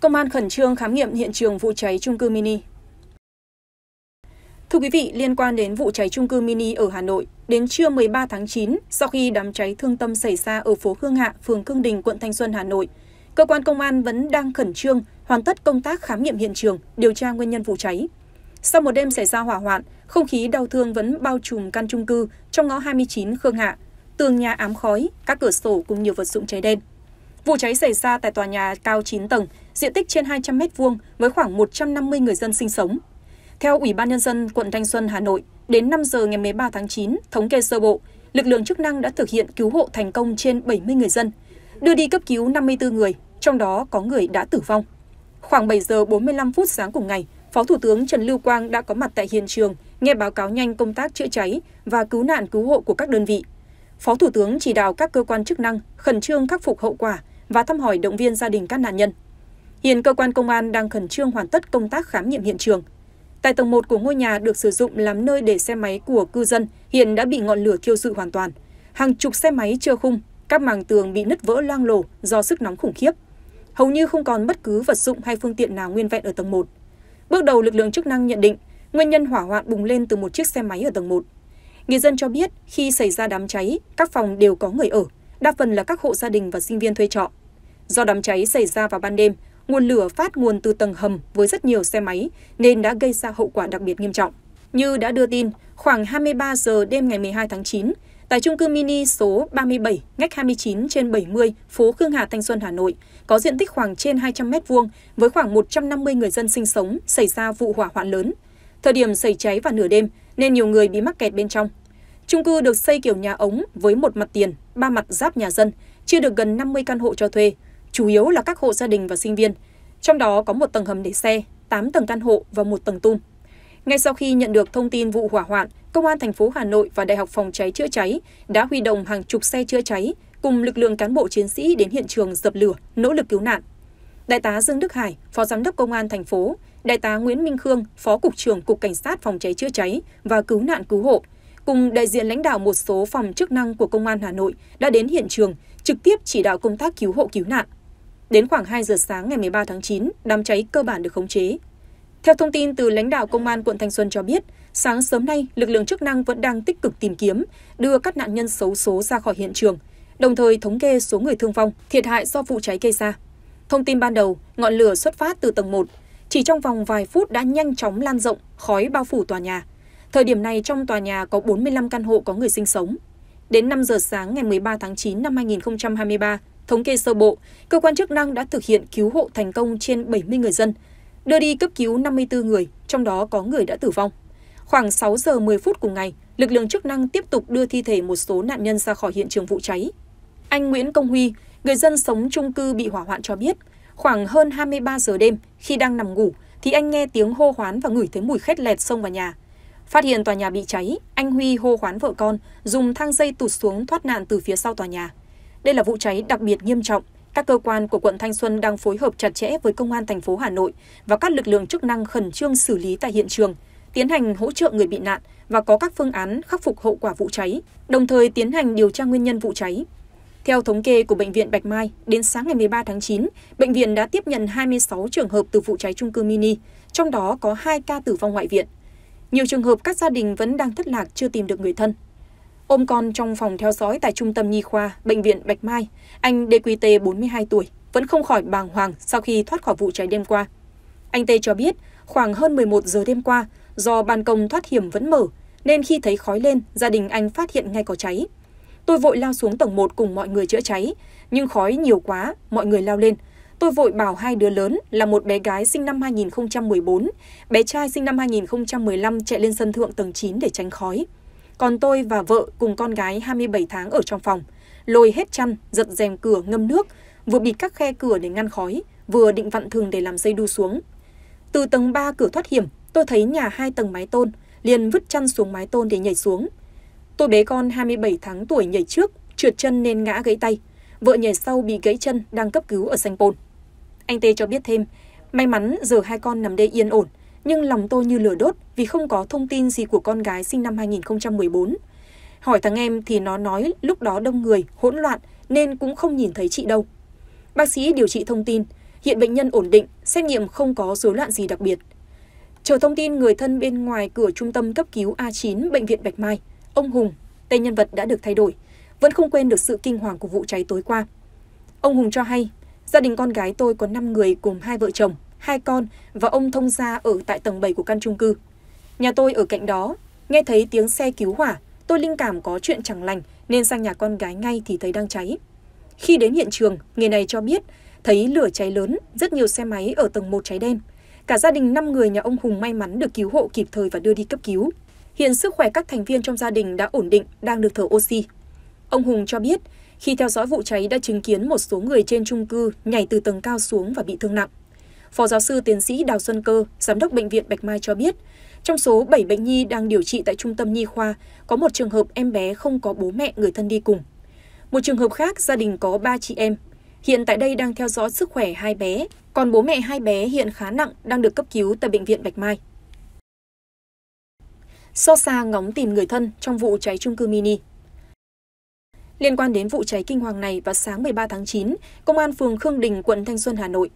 Công an khẩn trương khám nghiệm hiện trường vụ cháy trung cư mini. Thưa quý vị, liên quan đến vụ cháy trung cư mini ở Hà Nội, đến trưa 13 tháng 9, sau khi đám cháy thương tâm xảy ra ở phố Khương Hạ, phường Khương Đình, quận Thanh Xuân, Hà Nội, cơ quan công an vẫn đang khẩn trương hoàn tất công tác khám nghiệm hiện trường, điều tra nguyên nhân vụ cháy. Sau một đêm xảy ra hỏa hoạn, không khí đau thương vẫn bao trùm căn trung cư trong ngõ 29 Khương Hạ, tường nhà ám khói, các cửa sổ cùng nhiều vật dụng cháy đen. Vụ cháy xảy ra tại tòa nhà cao 9 tầng, diện tích trên 200 m2 với khoảng 150 người dân sinh sống. Theo Ủy ban Nhân dân quận Thanh Xuân, Hà Nội, đến 5 giờ ngày 13 tháng 9, thống kê sơ bộ, lực lượng chức năng đã thực hiện cứu hộ thành công trên 70 người dân, đưa đi cấp cứu 54 người, trong đó có người đã tử vong. Khoảng 7 giờ 45 phút sáng cùng ngày, Phó Thủ tướng Trần Lưu Quang đã có mặt tại hiện trường, nghe báo cáo nhanh công tác chữa cháy và cứu nạn cứu hộ của các đơn vị. Phó Thủ tướng chỉ đạo các cơ quan chức năng khẩn trương khắc phục hậu quả và thăm hỏi động viên gia đình các nạn nhân. Hiện cơ quan công an đang khẩn trương hoàn tất công tác khám nghiệm hiện trường. Tại tầng 1 của ngôi nhà được sử dụng làm nơi để xe máy của cư dân hiện đã bị ngọn lửa thiêu dụi hoàn toàn. Hàng chục xe máy chưa khung, các màng tường bị nứt vỡ loang lổ do sức nóng khủng khiếp. Hầu như không còn bất cứ vật dụng hay phương tiện nào nguyên vẹn ở tầng 1. Bước đầu lực lượng chức năng nhận định nguyên nhân hỏa hoạn bùng lên từ một chiếc xe máy ở tầng 1. Người dân cho biết khi xảy ra đám cháy, các phòng đều có người ở, đa phần là các hộ gia đình và sinh viên thuê trọ. Do đám cháy xảy ra vào ban đêm, nguồn lửa phát nguồn từ tầng hầm với rất nhiều xe máy nên đã gây ra hậu quả đặc biệt nghiêm trọng. Như đã đưa tin, khoảng 23 giờ đêm ngày 12 tháng 9, tại trung cư mini số 37, ngách 29 trên 70, phố Khương Hà Thanh Xuân, Hà Nội, có diện tích khoảng trên 200 m2 với khoảng 150 người dân sinh sống, xảy ra vụ hỏa hoạn lớn. Thời điểm xảy cháy vào nửa đêm nên nhiều người bị mắc kẹt bên trong. Trung cư được xây kiểu nhà ống với một mặt tiền, ba mặt giáp nhà dân, chia được gần 50 căn hộ cho thuê, chủ yếu là các hộ gia đình và sinh viên. Trong đó có một tầng hầm để xe, 8 tầng căn hộ và một tầng tung. Ngay sau khi nhận được thông tin vụ hỏa hoạn, Công an thành phố Hà Nội và Đại học Phòng cháy chữa cháy đã huy động hàng chục xe chữa cháy cùng lực lượng cán bộ chiến sĩ đến hiện trường dập lửa, nỗ lực cứu nạn. Đại tá Dương Đức Hải, Phó Giám đốc Công an thành phố, Đại tá Nguyễn Minh Khương, Phó Cục trưởng Cục Cảnh sát Phòng cháy chữa cháy và Cứu nạn Cứu hộ, cùng đại diện lãnh đạo một số phòng chức năng của Công an Hà Nội đã đến hiện trường trực tiếp chỉ đạo công tác cứu hộ cứu nạn. Đến khoảng 2 giờ sáng ngày 13 tháng 9, đám cháy cơ bản được khống chế. Theo thông tin từ lãnh đạo công an quận Thanh Xuân cho biết, sáng sớm nay, lực lượng chức năng vẫn đang tích cực tìm kiếm, đưa các nạn nhân xấu số ra khỏi hiện trường, đồng thời thống kê số người thương vong, thiệt hại do vụ cháy gây ra. Thông tin ban đầu, ngọn lửa xuất phát từ tầng 1, chỉ trong vòng vài phút đã nhanh chóng lan rộng, khói bao phủ tòa nhà. Thời điểm này trong tòa nhà có 45 căn hộ có người sinh sống. Đến 5 giờ sáng ngày 13 tháng 9 năm 2023, Thống kê sơ bộ, cơ quan chức năng đã thực hiện cứu hộ thành công trên 70 người dân, đưa đi cấp cứu 54 người, trong đó có người đã tử vong. Khoảng 6 giờ 10 phút cùng ngày, lực lượng chức năng tiếp tục đưa thi thể một số nạn nhân ra khỏi hiện trường vụ cháy. Anh Nguyễn Công Huy, người dân sống chung cư bị hỏa hoạn cho biết, khoảng hơn 23 giờ đêm, khi đang nằm ngủ, thì anh nghe tiếng hô hoán và ngửi thấy mùi khét lẹt xông vào nhà. Phát hiện tòa nhà bị cháy, anh Huy hô hoán vợ con, dùng thang dây tụt xuống thoát nạn từ phía sau tòa nhà. Đây là vụ cháy đặc biệt nghiêm trọng. Các cơ quan của quận Thanh Xuân đang phối hợp chặt chẽ với công an thành phố Hà Nội và các lực lượng chức năng khẩn trương xử lý tại hiện trường, tiến hành hỗ trợ người bị nạn và có các phương án khắc phục hậu quả vụ cháy, đồng thời tiến hành điều tra nguyên nhân vụ cháy. Theo thống kê của bệnh viện Bạch Mai, đến sáng ngày 13 tháng 9, bệnh viện đã tiếp nhận 26 trường hợp từ vụ cháy chung cư mini, trong đó có 2 ca tử vong ngoại viện. Nhiều trường hợp các gia đình vẫn đang thất lạc chưa tìm được người thân ôm con trong phòng theo dõi tại Trung tâm Nhi khoa, Bệnh viện Bạch Mai, anh DQT hai tuổi, vẫn không khỏi bàng hoàng sau khi thoát khỏi vụ cháy đêm qua. Anh Tê cho biết, khoảng hơn một giờ đêm qua, do ban công thoát hiểm vẫn mở, nên khi thấy khói lên, gia đình anh phát hiện ngay có cháy. Tôi vội lao xuống tầng một cùng mọi người chữa cháy, nhưng khói nhiều quá, mọi người lao lên. Tôi vội bảo hai đứa lớn là một bé gái sinh năm 2014, bé trai sinh năm 2015 chạy lên sân thượng tầng chín để tránh khói còn tôi và vợ cùng con gái 27 tháng ở trong phòng, lôi hết chăn, giật rèm cửa ngâm nước, vừa bịt các khe cửa để ngăn khói, vừa định vặn thừng để làm dây đu xuống. Từ tầng 3 cửa thoát hiểm, tôi thấy nhà hai tầng mái tôn, liền vứt chăn xuống mái tôn để nhảy xuống. Tôi bé con 27 tháng tuổi nhảy trước, trượt chân nên ngã gãy tay. Vợ nhảy sau bị gãy chân đang cấp cứu ở Sanh Pôn. Anh Tê cho biết thêm, may mắn giờ hai con nằm đây yên ổn, nhưng lòng tôi như lửa đốt vì không có thông tin gì của con gái sinh năm 2014. Hỏi thằng em thì nó nói lúc đó đông người, hỗn loạn nên cũng không nhìn thấy chị đâu. Bác sĩ điều trị thông tin, hiện bệnh nhân ổn định, xét nghiệm không có rối loạn gì đặc biệt. Chờ thông tin người thân bên ngoài cửa trung tâm cấp cứu A9 bệnh viện Bạch Mai, ông Hùng, tên nhân vật đã được thay đổi, vẫn không quên được sự kinh hoàng của vụ cháy tối qua. Ông Hùng cho hay, gia đình con gái tôi có 5 người cùng hai vợ chồng, hai con và ông thông gia ở tại tầng 7 của căn chung cư. Nhà tôi ở cạnh đó, nghe thấy tiếng xe cứu hỏa, tôi linh cảm có chuyện chẳng lành nên sang nhà con gái ngay thì thấy đang cháy. Khi đến hiện trường, người này cho biết thấy lửa cháy lớn, rất nhiều xe máy ở tầng 1 cháy đen. Cả gia đình 5 người nhà ông Hùng may mắn được cứu hộ kịp thời và đưa đi cấp cứu. Hiện sức khỏe các thành viên trong gia đình đã ổn định, đang được thở oxy. Ông Hùng cho biết, khi theo dõi vụ cháy đã chứng kiến một số người trên chung cư nhảy từ tầng cao xuống và bị thương nặng. Phó giáo sư tiến sĩ Đào Xuân Cơ, giám đốc bệnh viện Bạch Mai cho biết, trong số 7 bệnh nhi đang điều trị tại trung tâm nhi khoa, có một trường hợp em bé không có bố mẹ người thân đi cùng. Một trường hợp khác, gia đình có ba chị em. Hiện tại đây đang theo dõi sức khỏe hai bé, còn bố mẹ hai bé hiện khá nặng đang được cấp cứu tại bệnh viện Bạch Mai. So xa ngóng tìm người thân trong vụ cháy trung cư mini. Liên quan đến vụ cháy kinh hoàng này vào sáng 13 tháng 9, Công an phường Khương Đình, quận Thanh Xuân, Hà Nội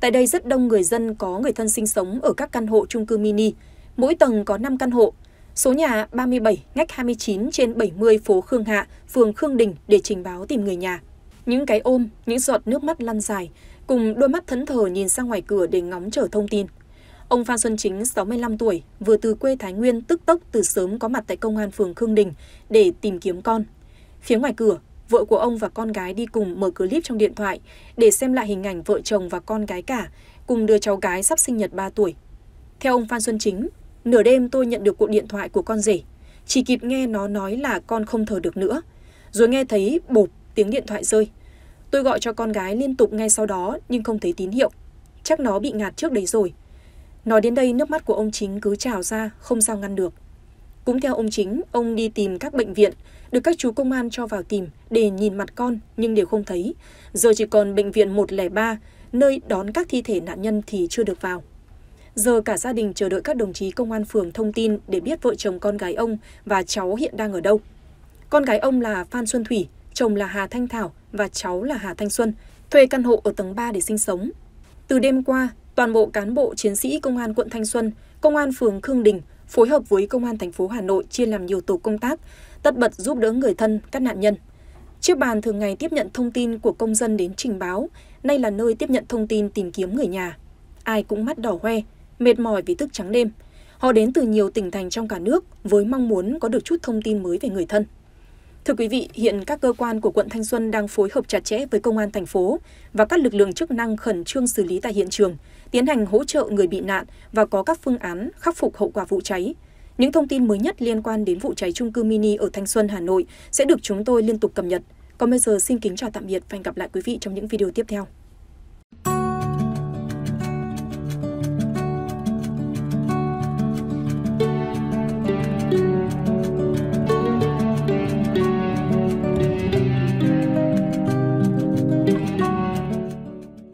Tại đây rất đông người dân có người thân sinh sống ở các căn hộ trung cư mini, mỗi tầng có 5 căn hộ. Số nhà 37 ngách 29 trên 70 phố Khương Hạ, phường Khương Đình để trình báo tìm người nhà. Những cái ôm, những giọt nước mắt lăn dài, cùng đôi mắt thẫn thờ nhìn ra ngoài cửa để ngóng chờ thông tin. Ông Phan Xuân Chính, 65 tuổi, vừa từ quê Thái Nguyên tức tốc từ sớm có mặt tại công an phường Khương Đình để tìm kiếm con. Phía ngoài cửa, vợ của ông và con gái đi cùng mở clip trong điện thoại để xem lại hình ảnh vợ chồng và con gái cả cùng đưa cháu gái sắp sinh nhật 3 tuổi. Theo ông Phan Xuân Chính, nửa đêm tôi nhận được cuộc điện thoại của con rể, chỉ kịp nghe nó nói là con không thở được nữa, rồi nghe thấy bụp tiếng điện thoại rơi. Tôi gọi cho con gái liên tục ngay sau đó nhưng không thấy tín hiệu, chắc nó bị ngạt trước đấy rồi. Nói đến đây nước mắt của ông Chính cứ trào ra, không sao ngăn được. Cũng theo ông Chính, ông đi tìm các bệnh viện, được các chú công an cho vào tìm để nhìn mặt con nhưng đều không thấy. Giờ chỉ còn bệnh viện 103, nơi đón các thi thể nạn nhân thì chưa được vào. Giờ cả gia đình chờ đợi các đồng chí công an phường thông tin để biết vợ chồng con gái ông và cháu hiện đang ở đâu. Con gái ông là Phan Xuân Thủy, chồng là Hà Thanh Thảo và cháu là Hà Thanh Xuân, thuê căn hộ ở tầng 3 để sinh sống. Từ đêm qua, toàn bộ cán bộ chiến sĩ công an quận Thanh Xuân, công an phường Khương Đình phối hợp với công an thành phố Hà Nội chia làm nhiều tổ công tác tất bật giúp đỡ người thân, các nạn nhân. Chiếc bàn thường ngày tiếp nhận thông tin của công dân đến trình báo, nay là nơi tiếp nhận thông tin tìm kiếm người nhà. Ai cũng mắt đỏ hoe, mệt mỏi vì thức trắng đêm. Họ đến từ nhiều tỉnh thành trong cả nước với mong muốn có được chút thông tin mới về người thân. Thưa quý vị, hiện các cơ quan của quận Thanh Xuân đang phối hợp chặt chẽ với công an thành phố và các lực lượng chức năng khẩn trương xử lý tại hiện trường, tiến hành hỗ trợ người bị nạn và có các phương án khắc phục hậu quả vụ cháy, những thông tin mới nhất liên quan đến vụ cháy trung cư mini ở Thanh Xuân, Hà Nội sẽ được chúng tôi liên tục cập nhật. Còn bây giờ xin kính chào tạm biệt và hẹn gặp lại quý vị trong những video tiếp theo.